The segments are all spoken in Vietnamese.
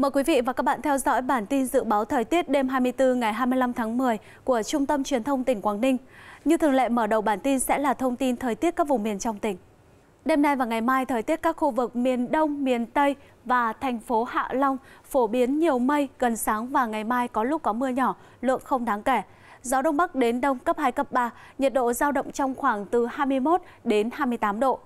Mời quý vị và các bạn theo dõi bản tin dự báo thời tiết đêm 24 ngày 25 tháng 10 của Trung tâm Truyền thông tỉnh Quảng Ninh. Như thường lệ mở đầu bản tin sẽ là thông tin thời tiết các vùng miền trong tỉnh. Đêm nay và ngày mai, thời tiết các khu vực miền Đông, miền Tây và thành phố Hạ Long phổ biến nhiều mây, gần sáng và ngày mai có lúc có mưa nhỏ, lượng không đáng kể. Gió Đông Bắc đến Đông cấp 2, cấp 3, nhiệt độ giao động trong khoảng từ 21 đến 28 độ.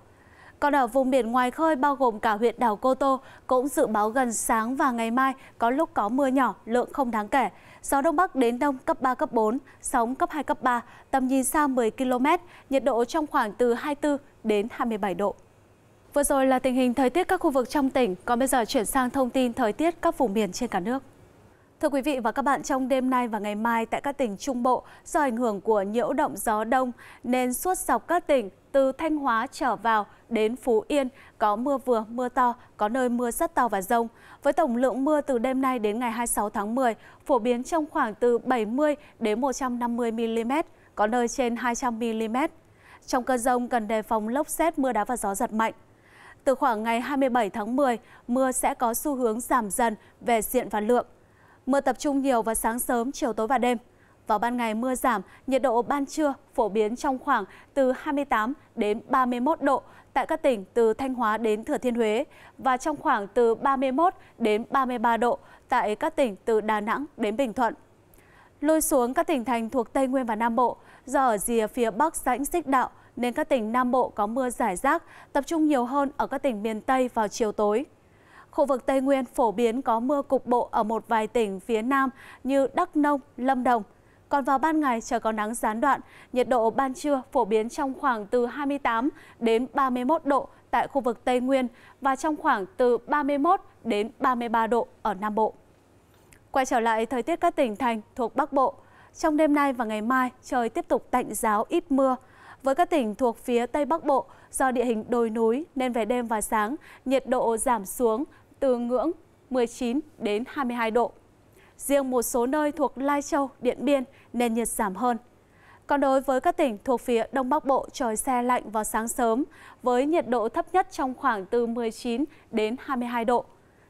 Còn ở vùng biển ngoài khơi bao gồm cả huyện đảo Cô Tô cũng dự báo gần sáng và ngày mai có lúc có mưa nhỏ, lượng không đáng kể. Gió Đông Bắc đến Đông cấp 3, cấp 4, sóng cấp 2, cấp 3, tầm nhìn xa 10 km, nhiệt độ trong khoảng từ 24 đến 27 độ. Vừa rồi là tình hình thời tiết các khu vực trong tỉnh, còn bây giờ chuyển sang thông tin thời tiết các vùng miền trên cả nước. Thưa quý vị và các bạn, trong đêm nay và ngày mai tại các tỉnh Trung Bộ, do ảnh hưởng của nhiễu động gió đông nên suốt dọc các tỉnh từ Thanh Hóa trở vào đến Phú Yên có mưa vừa, mưa to, có nơi mưa rất to và rông. Với tổng lượng mưa từ đêm nay đến ngày 26 tháng 10 phổ biến trong khoảng từ 70 đến 150 mm, có nơi trên 200 mm. Trong cơn rông cần đề phòng lốc xét, mưa đá và gió giật mạnh. Từ khoảng ngày 27 tháng 10, mưa sẽ có xu hướng giảm dần về diện và lượng. Mưa tập trung nhiều vào sáng sớm, chiều tối và đêm. Vào ban ngày mưa giảm, nhiệt độ ban trưa phổ biến trong khoảng từ 28 đến 31 độ tại các tỉnh từ Thanh Hóa đến Thừa Thiên Huế và trong khoảng từ 31 đến 33 độ tại các tỉnh từ Đà Nẵng đến Bình Thuận. Lôi xuống các tỉnh thành thuộc Tây Nguyên và Nam Bộ, do ở rìa phía Bắc rãnh xích đạo nên các tỉnh Nam Bộ có mưa giải rác, tập trung nhiều hơn ở các tỉnh miền Tây vào chiều tối. Khu vực Tây Nguyên phổ biến có mưa cục bộ ở một vài tỉnh phía Nam như Đắk Nông, Lâm Đồng. Còn vào ban ngày trời có nắng gián đoạn, nhiệt độ ban trưa phổ biến trong khoảng từ 28 đến 31 độ tại khu vực Tây Nguyên và trong khoảng từ 31 đến 33 độ ở Nam Bộ. Quay trở lại thời tiết các tỉnh thành thuộc Bắc Bộ, trong đêm nay và ngày mai trời tiếp tục tạnh giáo ít mưa. Với các tỉnh thuộc phía Tây Bắc Bộ, do địa hình đồi núi nên về đêm và sáng, nhiệt độ giảm xuống từ ngưỡng 19 đến 22 độ. Riêng một số nơi thuộc Lai Châu, Điện Biên nền nhiệt giảm hơn. Còn đối với các tỉnh thuộc phía Đông Bắc Bộ, trời xe lạnh vào sáng sớm, với nhiệt độ thấp nhất trong khoảng từ 19 đến 22 độ.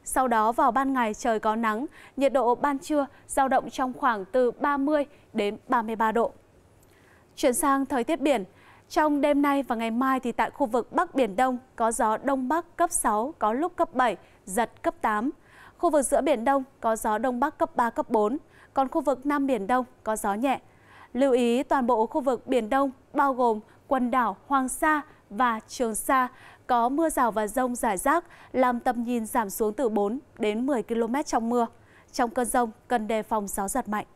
Sau đó vào ban ngày trời có nắng, nhiệt độ ban trưa giao động trong khoảng từ 30 đến 33 độ. Chuyển sang thời tiết biển, trong đêm nay và ngày mai thì tại khu vực Bắc Biển Đông có gió Đông Bắc cấp 6, có lúc cấp 7, giật cấp 8. Khu vực giữa Biển Đông có gió Đông Bắc cấp 3, cấp 4, còn khu vực Nam Biển Đông có gió nhẹ. Lưu ý toàn bộ khu vực Biển Đông bao gồm quần đảo Hoàng Sa và Trường Sa có mưa rào và rông rải rác làm tầm nhìn giảm xuống từ 4 đến 10 km trong mưa. Trong cơn rông cần đề phòng gió giật mạnh.